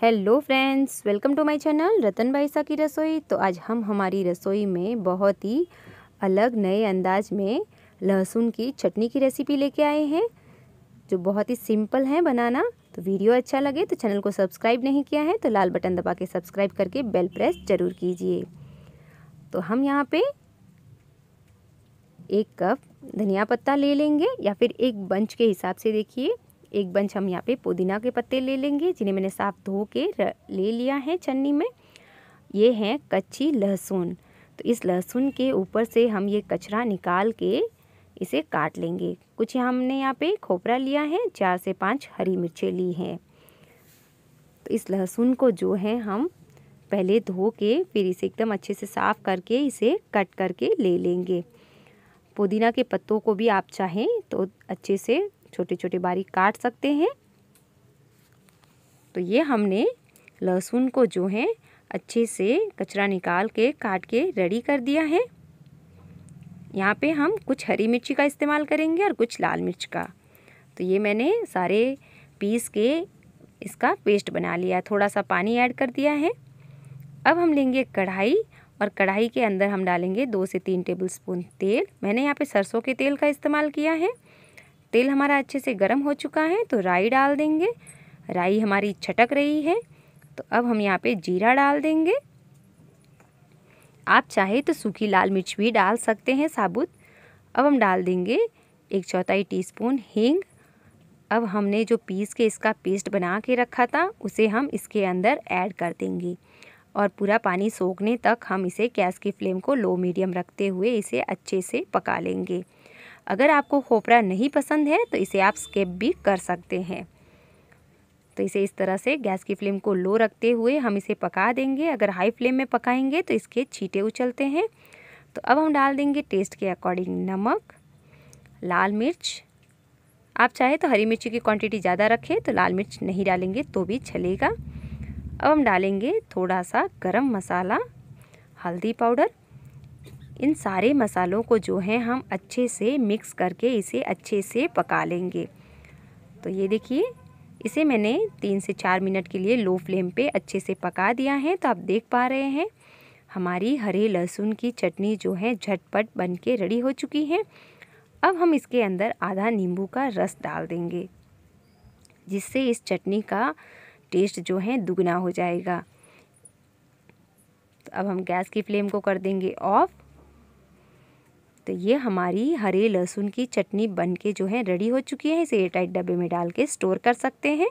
hello friends welcome to my channel Ratan Baisa की रसोई तो आज हम हमारी रसोई में बहुत ही अलग नए अंदाज में लहसुन की चटनी की रेसिपी लेके आए हैं जो बहुत ही सिंपल है बनाना तो वीडियो अच्छा लगे तो चैनल को सब्सक्राइब नहीं किया है तो लाल बटन दबा के सब्सक्राइब करके बेल प्रेस ज़रूर कीजिए तो हम यहाँ पर एक कप धनिया पत्ता ले लेंगे या फिर एक बंच के हिसाब से देखिए एक बंच हम यहाँ पे पुदीना के पत्ते ले लेंगे जिन्हें मैंने साफ धो के ले लिया है छन्नी में ये हैं कच्ची लहसुन तो इस लहसुन के ऊपर से हम ये कचरा निकाल के इसे काट लेंगे कुछ हमने यहाँ पे खोपरा लिया है चार से पाँच हरी मिर्चें ली हैं तो इस लहसुन को जो है हम पहले धो के फिर इसे एकदम अच्छे से साफ़ करके इसे कट करके ले लेंगे पुदीना के पत्तों को भी आप चाहें तो अच्छे से छोटे छोटे बारीक काट सकते हैं तो ये हमने लहसुन को जो है अच्छे से कचरा निकाल के काट के रेडी कर दिया है यहाँ पे हम कुछ हरी मिर्ची का इस्तेमाल करेंगे और कुछ लाल मिर्च का तो ये मैंने सारे पीस के इसका पेस्ट बना लिया थोड़ा सा पानी ऐड कर दिया है अब हम लेंगे कढ़ाई और कढ़ाई के अंदर हम डालेंगे दो से तीन टेबल स्पून तेल मैंने यहाँ पे सरसों के तेल का इस्तेमाल किया है तेल हमारा अच्छे से गर्म हो चुका है तो राई डाल देंगे राई हमारी छटक रही है तो अब हम यहाँ पे जीरा डाल देंगे आप चाहे तो सूखी लाल मिर्च भी डाल सकते हैं साबुत अब हम डाल देंगे एक चौथाई टीस्पून हींग अब हमने जो पीस के इसका पेस्ट बना के रखा था उसे हम इसके अंदर ऐड कर देंगे और पूरा पानी सोखने तक हम इसे गैस की फ्लेम को लो मीडियम रखते हुए इसे अच्छे से पका लेंगे अगर आपको खोपरा नहीं पसंद है तो इसे आप स्केप भी कर सकते हैं तो इसे इस तरह से गैस की फ्लेम को लो रखते हुए हम इसे पका देंगे अगर हाई फ्लेम में पकाएंगे तो इसके छीटे उछलते हैं तो अब हम डाल देंगे टेस्ट के अकॉर्डिंग नमक लाल मिर्च आप चाहे तो हरी मिर्ची की क्वांटिटी ज़्यादा रखें तो लाल मिर्च नहीं डालेंगे तो भी चलेगा अब हम डालेंगे थोड़ा सा गरम मसाला हल्दी पाउडर इन सारे मसालों को जो है हम अच्छे से मिक्स करके इसे अच्छे से पका लेंगे तो ये देखिए इसे मैंने तीन से चार मिनट के लिए लो फ्लेम पे अच्छे से पका दिया है तो आप देख पा रहे हैं हमारी हरे लहसुन की चटनी जो है झटपट बन के रेडी हो चुकी है अब हम इसके अंदर आधा नींबू का रस डाल देंगे जिससे इस चटनी का टेस्ट जो है दुगना हो जाएगा तो अब हम गैस की फ्लेम को कर देंगे ऑफ़ तो ये हमारी हरे लहसुन की चटनी बन के जो है रेडी हो चुकी है इसे एयरटाइट डब्बे में डाल के स्टोर कर सकते हैं